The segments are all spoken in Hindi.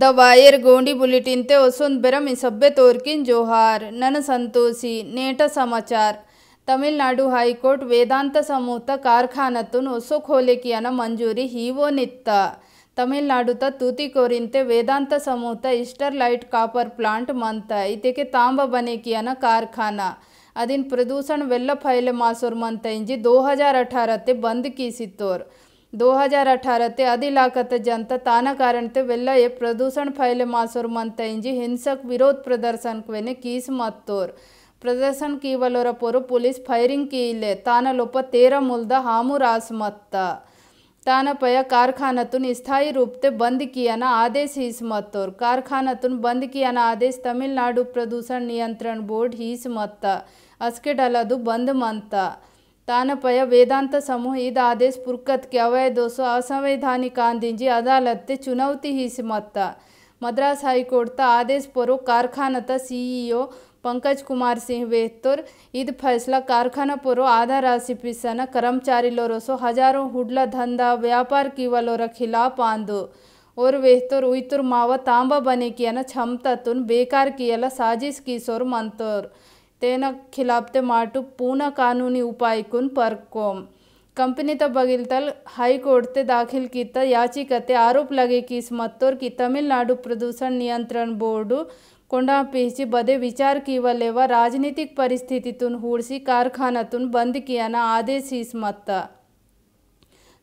ದ ವಾಯರ್ ಗೋಂಡಿ ಬುಲೆಟಿನ್ತೆ ಹೊಸೊಂದು ಬೆರಮಿ ಸಬ್ಬೆ ತೋರ್ಕಿನ್ ಜೋಹಾರ್ ನನ ಸಂತೋಷಿ ನೇಟ ಸಮಾಚಾರ್ ತಮಿಳುನಾಡು ಹೈಕೋರ್ಟ್ ವೇದಾಂತ ಸಮೂಹ ಕಾರ್ಖಾನತುನ್ ಹೊಸ ಖೋಲೆಕಿಯನ ಮಂಜೂರಿ ಹೀವೋ ನಿತ್ತ ತಮಿಳುನಾಡುತ ತೂತಿಕೋರಿಂತೆ ವೇದಾಂತ ಸಮೂಹ ಇಸ್ಟರ್ ಲೈಟ್ ಕಾಪರ್ ಪ್ಲಾಂಟ್ ಮಂತ ಇತೇಕೆ ತಾಂಬ ಬನೇಕಿಯನ कारखाना अदिन प्रदूषण वेल्ल फैले मासोर मंत इंजी 2018 ते बंद की सितोर 2018 ते ಅದಿಲಾಕತ ಜನತ ತಾನ ಕಾರಣತೆ ವೆಲ್ಲಯ ಪ್ರದೂಷಣ ಫೈಲೆ ಮಾಸೋರ್ ಮಂತ ಇಂಜಿ ಹಿಂಸಕ ವಿರೋಧ ಪ್ರದರ್ಶನಕ್ವೆನೆ ಕೀಸ್ ಮತ್ತೋರ್ ಪ್ರದರ್ಶನ ಕೀವಲೋರ ಪೋರು ಪೊಲೀಸ್ ಫೈರಿಂಗ್ ಕೀಲೆ ತಾನ ಲೋಪ ತೇರ ಮುಲ್ದ ಹಾಮು ರಾಸ್ ಮತ್ತ ತಾನ ಪಯ ಕಾರ್ಖಾನತುನ್ ಸ್ಥಾಯಿ ರೂಪತೆ ಬಂದ್ ಕಿಯನ ಆದೇಶ ಹೀಸ್ ಮತ್ತೋರ್ ಕಾರ್ಖಾನತುನ್ ಬಂದ್ ಕಿಯನ ಆದೇಶ ತಮಿಳ್ನಾಡು ಪ್ರದೂಷಣ ನಿಯಂತ್ರಣ ಬೋರ್ಡ್ ಹೀಸ್ ಮತ್ತ ಅಸ್ಕೆ ಡಲದು ಬಂದ್ ಮಂತ तानपय वेदांत समूह ईद आदेश पुरकत के अवैध दोषों असंवैधानिक गांधीजी अदालत ते चुनौती ही सिमत्ता मद्रास हाईकोर्ट ता आदेश परो कारखाना ता सीईओ पंकज कुमार सिंह वेहतोर ईद फैसला कारखाना परो आधा राशि पिसन कर्मचारी लोरोसो हजारों हुडला धंधा व्यापार कीवलोर खिलाफ आंदो और वेहतोर उइतुर माव तांबा बने किया क्षमता तुन बेकार किया साजिश की सोर मंतोर તેના ખલાબ તે માટ પુના કાનૂની ઉપાય કોન પર કોમ કંપની ત બગિલતલ હાઈ કોર્ટ તે દાખિલ કીતા याचिका તે આરોપ લાગે કે ઇસ મત્તર કે તમિલનાડુ પ્રદૂષણ નિયંત્રણ બોર્ડ કોંડા પીસી બદે વિચાર કીવલેવા રાજનીતિક પરિસ્થિતિતун હોડસી કારખાનાતун બંધ કિયાના આદેશ ઇસ મત્તા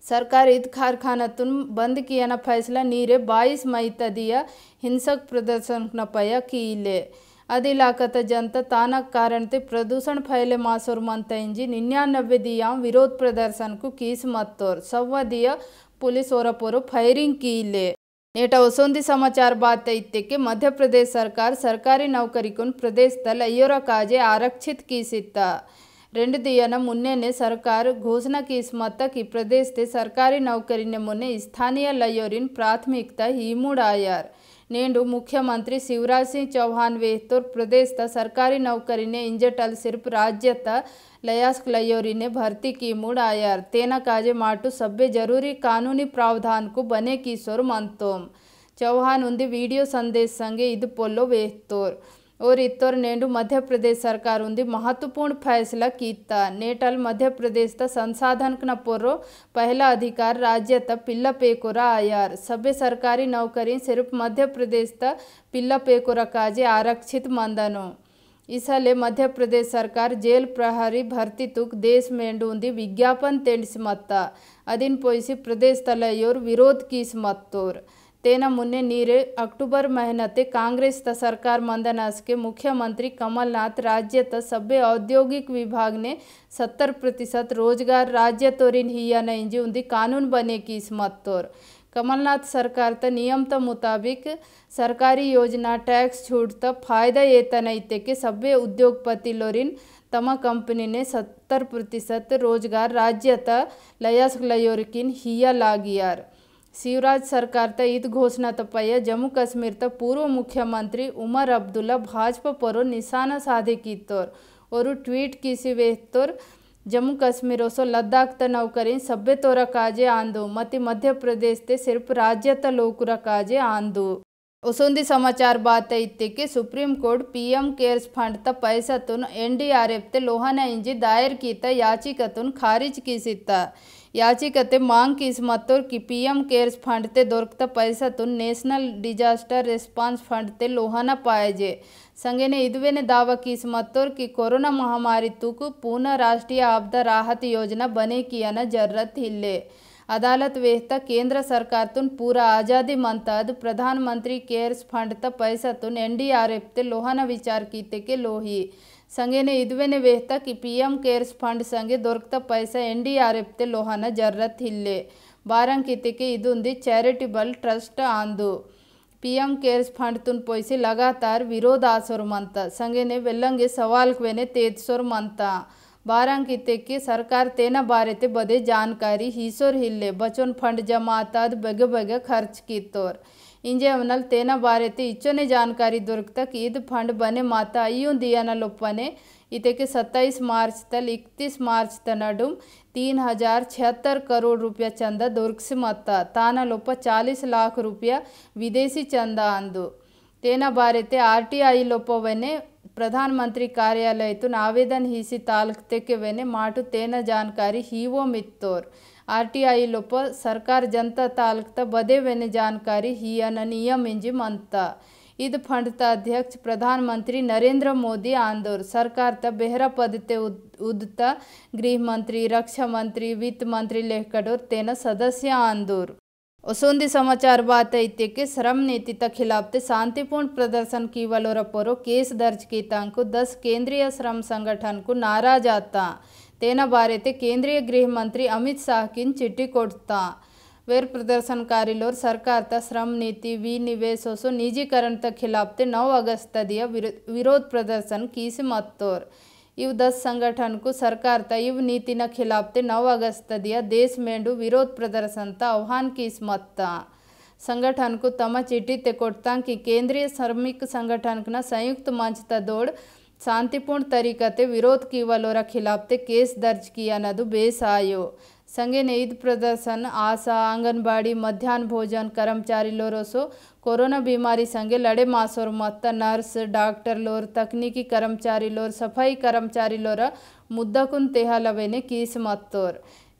સરકારી ઇત કારખાનાતун બંધ કિયાના ફેસલા નીરે બાયસ મયત દિયા હિંસક પ્રદર્શનના પય કીલે అది ఇలాకత తానా కారణతే प्रदूषण फैले मासोर मंत इंजी निन्यानबे दिया विरोध प्रदर्शन को कीस मत्तोर सव्वा दिया पुलिस और पोरो फायरिंग की ले नेट वसोंदी समाचार बात इत्ते के मध्य प्रदेश सरकार सरकारी नौकरिकुन प्रदेश दल अयोर काजे आरक्षित की सिता రెండు దియన మున్నేనే సర్కారు ఘోషణకి ఇస్మత్తకి ప్రదేశ్తే సర్కారీ स्थानीय మున్నే प्राथमिकता లయోరిన్ ప్రాథమికత హీముడాయార్ ನೇಂಡು ಮುಖ್ಯಮಂತ್ರಿ ಶಿವರಾಜ್ ಸಿಂಗ್ ಚೌಹಾನ್ ವೇತೂರ್ ಪ್ರದೇಶದ ಸರ್ಕಾರಿ ನೌಕರಿನೇ इंजटल ಸಿರ್ಪ್ राज्य लयास क्लयोरी ने भर्ती की मूड आयार तेना काजे माटू सभ्य जरूरी कानूनी प्रावधान को बने किशोर मंतोम चौहान उन्दे वीडियो संदेश संगे इद पोलो वेहतोर और ఇత్తోరు मध्य प्रदेश सरकार महत्वपूर्ण फैसला कीता नेटल मध्य प्रदेश त संसाधन न पोरो पहला अधिकार राज्य ता पिल्ला पेकोरा आयार सभ्य सरकारी नौकरी सिर्फ मध्य प्रदेश ता पिल्ला पेकोरा काजे आरक्षित मंदनो इसलिए मध्य प्रदेश सरकार जेल प्रहरी भर्ती तुक देश मेंडूंदी विज्ञापन तेंडिस मत अदीन पोसी प्रदेश तलोर विरोध कीस मत्तोर तेना नीरे अक्टूबर ನೀರು कांग्रेस त सरकार मंदनास के मुख्यमंत्री कमलनाथ राज्य त सभ्य औद्योगिक विभाग ने सत्तर प्रतिशत रोजगार राज्य तोरिन हिया नहीं जी उन्दी कानून बने की इसमत तोर कमलनाथ सरकार त नियम त मुताबिक सरकारी योजना टैक्स छूट त फायदा ये तनते के सभ्य उद्योगपति लोरिन तमा कंपनी ने सत्तर प्रतिशत रोजगार राज्य त लयास लयोरकिन हिया लागियार शिवराज सरकार तो इत घोषणा तपय जम्मू काश्मीर तो पूर्व मुख्यमंत्री उमर अब्दुल्ला भाजपा पर निशाना साधिकोर और ट्वीट किसी वेतोर जम्मू काश्मीर सो लद्दाख त नौकरी सभ्य तौर काजे आंदु मत मध्य प्रदेश ते सिर्फ राज्य त लोकुर काजे आंदु उसुंद समाचार बात इतिक supreme court PM cares fund त पैसा तुन एन डी ते लोहाना इंजी दायर की याचिका तुन खारिज किसी ಯಾಚಿಕತೆ ಮಾಂಕೀಸ್ ಮತ್ತೋರ್ಕಿ ಪಿ ಎಂ ಕೇರ್ಸ್ ಫಂಡ್ತೆ ದೊರಕತ ಪೈಸತುನ್ ನೇಷನಲ್ ಡಿಜಾಸ್ಟರ್ ರೆಸ್ಪಾನ್ಸ್ ಫಂಡ್ತೆ ಲೋಹನ ಪಾಯಜೆ ಸಂಗೇನೆ ಇದುವೇನೆ ದಾವಕೀಸ್ ಮತ್ತೋರ್ಕಿ ಕೊರೋನಾ ಮಹಾಮಾರಿ ತುಕು ಪೂನಾ ರಾಷ್ಟ್ರೀಯ आपदा राहत योजना बने की न जरूरत हिल्ले अदालत वेहता केंद्र सरकार तुन पूरा आज़ादी मंतद प्रधानमंत्री केयर्स फंड त पैसा तुन एन डी आर एफ ते लोहाना विचार कीते के लोही ಸಂಗೇನೆ ಇದುವೆನೆ ವೆಹ್ತ ಕಿ ಪಿ ಎಮ್ ಕೇರ್ಸ್ ಫಂಡ್ ಸಂಗೆ ದೊರಕ್ತ ಪೈಸ ಎನ್ ಡಿ ಆರ್ ಎಫ್ತೆ ಲೋಹನ ಜರ್ರತ್ ಹಿಲ್ಲೆ ಬಾರಂಕಿತಿಕೆ ಇದೊಂದು ಚಾರಿಟಬಲ್ ಟ್ರಸ್ಟ್ ಆಂದು ಪಿ ಎಮ್ ಕೇರ್ಸ್ ಫಂಡ್ ತುನ್ ಪೊಯ್ಸಿ ಲಗಾತಾರ್ ವಿರೋಧಾಸೋರ್ ಮಂತ ಸಂಗೇನೆ ವೆಲ್ಲಂಗೆ ಸವಾಲ್ಕ್ವೆನೆ ತೇಜ್ಸೋರ್ ಮಂತ ಬಾರಂಕಿತೆಕ್ಕೆ ಸರ್ಕಾರ ತೇನ ಬಾರೆತೆ ಬದೆ ಜಾನ್ಕಾರಿ ಹೀಸೋರ್ ಹಿಲ್ಲೆ ಬಚೋನ್ ಫಂಡ್ ಜಮಾತಾದ ಬಗೆ ಬಗೆ ಖರ್ಚ್ ಕಿತ್ತೋರ್ इंजेमनल तेना बारे इच्चोने जानकारी दొరుకుता कि ईद फंड बने माता अय्यूं दियाना लोपने इतने सत्ताईस मार्च तल इकतीस मार्च त तीन हजार छिहत्तर करोड़ रुपया चंद दొరుకుसी मत्ता ताना लोप चालीस लाख रुपया विदेशी चंद अंदु तेना बारे आरटीआई लोपवने प्रधानमंत्री कार्यालय आवेदन हीसी तालुक्ते के वेने माटु तेना जानकारी हीवो मित्तोर ಆರ್ಟಿಐ ಲೊಪ ಸರ್ಕಾರ ಜಂತ ತಾಲೂಕ್ತ ಬದೇವೆನೆ ಜಾನ್ಕಾರಿ ಹಿಯನ ನಿಯಮ ಇಂಜಿಮ್ ಅಂತ ಇದು ಫಂಡ್ತ ಅಧ್ಯಕ್ಷ ಪ್ರಧಾನಮಂತ್ರಿ ನರೇಂದ್ರ ಮೋದಿ ಆಂದೋರ್ ಸರ್ಕಾರದ ಬೆಹರ ಪದತೆ ಉದ್ತ ಗೃಹ रक्षा मंत्री वित्त मंत्री लेहकडोर तेना सदस्य आंदोर ओसुंदी समाचार बात है कि श्रम नीति तक खिलाफ शांतिपूर्ण प्रदर्शन की वलोरपोरो केस दर्ज की तंकु दस केंद्रीय श्रम संगठन को नाराज आता केंद्रीय భారైతే కేంద్రీయ గృహమంత్రి అమిత్ షాకిన్ को वेर प्रदर्शनकारी लोग सरकार का श्रम नीति विनिवेशों सो निजीकरण तक खिलाफ ते 9 अगस्त दिया विरोध प्रदर्शन की से मतोर इव दस संगठन को सरकार का इव नीति न खिलाफ ते 9 अगस्त दिया देश मेंडू विरोध प्रदर्शन का आह्वान की इस मतता संगठन को तमा चिटी ते कोटता की केंद्रीय श्रमिक संगठन का संयुक्त मंच तोड़ ಶಾಂತಿಪೂರ್ಣ ತರೀಕತೆ ವಿರೋಧ ಕೀವಲೋರ ಖಿಲಾಫ್ತೆ ಕೇಸ್ ದರ್ಜ್ ಕಿಯನದು बेसायो संगे ने ईद प्रदर्शन आशा आंगनबाड़ी मध्यान्ह भोजन कर्मचारी लोरो सो कोरोना बीमारी संगे लड़े मासोर मत नर्स डॉक्टर लोर तकनीकी कर्मचारी लोर सफाई कर्मचारी लोर मुद्दा कुन कीस मत तोर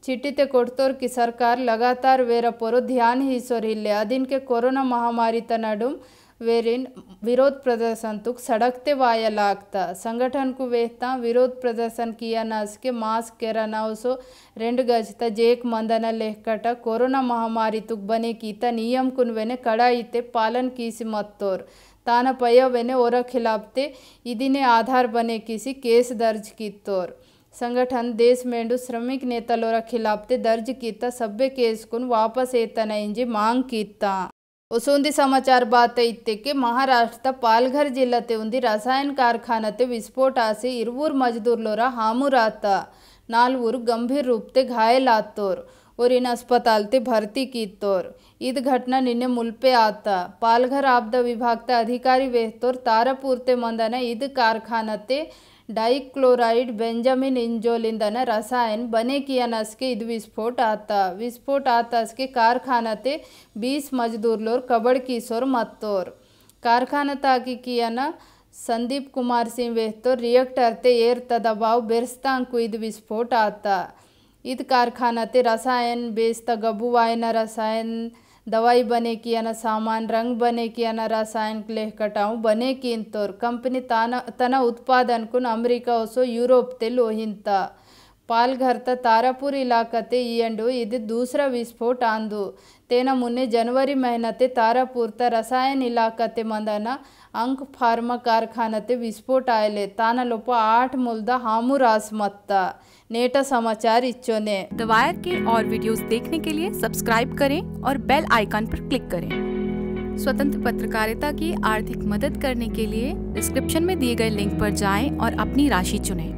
चिट्ठी ते कोटतोर की सरकार लगातार वेरपोरो ध्यान ही सोर अदिन के कोरोना महामारी तनाडुम वेरिन विरोध प्रदर्शन तुक सड़कते वाया लागता संगठन को वेहता विरोध प्रदर्शन किया न सके मास्क केरा ना उसो रेंड गजता जेक मंदना लेहकटा कोरोना महामारी तुक बने कीता नियम कुनवेने कड़ाई ते पालन कीसी मत तान ताना पयवेने ओर खिलाफते इदिने आधार बने किसी केस दर्ज की तोर संगठन देश मेंडु श्रमिक नेतलोर खिलाफते दर्ज किया सभ्य केस कुन वापस एतन इंजी मांग कीता ಹೊಸೂಂದಿ ಸಮಾಚಾರ ಬಾತ ಇತ್ತಕ್ಕೆ ಮಹಾರಾಷ್ಟ್ರ ಪಾಲ್ಘರ್ ಜಿಲ್ಲತೆ ಉಂದಿ ರಸಾಯನ ಕಾರ್ಖಾನತೆ ವಿಸ್ಫೋಟ ಆಸಿ ಇರುವೂರು ಮಜದೂರ್ಲೋರ ಹಾಮುರಾತ ನಾಲ್ವರು ಗಂಭೀರ್ ರೂಪತೆ ಘಾಯಲಾತೋರ್ और इन अस्पताल ते भर्ती की तौर ईद घटना निन्ने मूल पे आता पालघर आपदा विभाग ते अधिकारी वेहतोर तारापुर ते मंदाना ईद कारखाना ते डईक्लोरइड बेंजमिन इंजोलिंदन रसायन बनेकिया नस्के विस्फोट आता विस्फोट आता के कारखाना ते बीस मजदूर लोर कबड़ किशोर मत्तोर कारखाना ताकी किया संदीप कुमार सिंह वेहतो रिएक्टर ते एर तदबाव बेरस्तांकु इध विस्फोट आता इत कारखाना ते रसायन बेस्त गबुवायन रसायन रसायन दवाई बने की न सामान रंग बने की न रासायनिक लेह कटाऊ बने की इंतोर कंपनी ताना तना उत्पादन को अमेरिका ओसो यूरोप तेल ओहिंता ಪಾಲ್ಘರ್ತ ತಾರಾಪುರ್ इलाकते दूसरा विस्फोट ದೂಸರ ವಿಸ್ಫೋಟ ಅಂದು ತೇನ ಮುನ್ನೆ ಜನವರಿ ಮಹಿನತೆ ತಾರಾಪುರ್ತ ರಸಾಯನ ಇಲಾಖತೆ ಮಂದನ ಅಂಕ್ ಫಾರ್ಮಾ विस्फोट ವಿಸ್ಫೋಟ ಆಯಲೆ ताना ಲೋಪ आठ मुलदा हामुरास मत्ता नेटा समाचार इच्छो ने दवायर के और वीडियोस देखने के लिए सब्सक्राइब करें और बेल आइकन पर क्लिक करें स्वतंत्र पत्रकारिता की आर्थिक मदद करने के लिए डिस्क्रिप्शन में दिए गए लिंक पर जाएं और अपनी राशि चुनें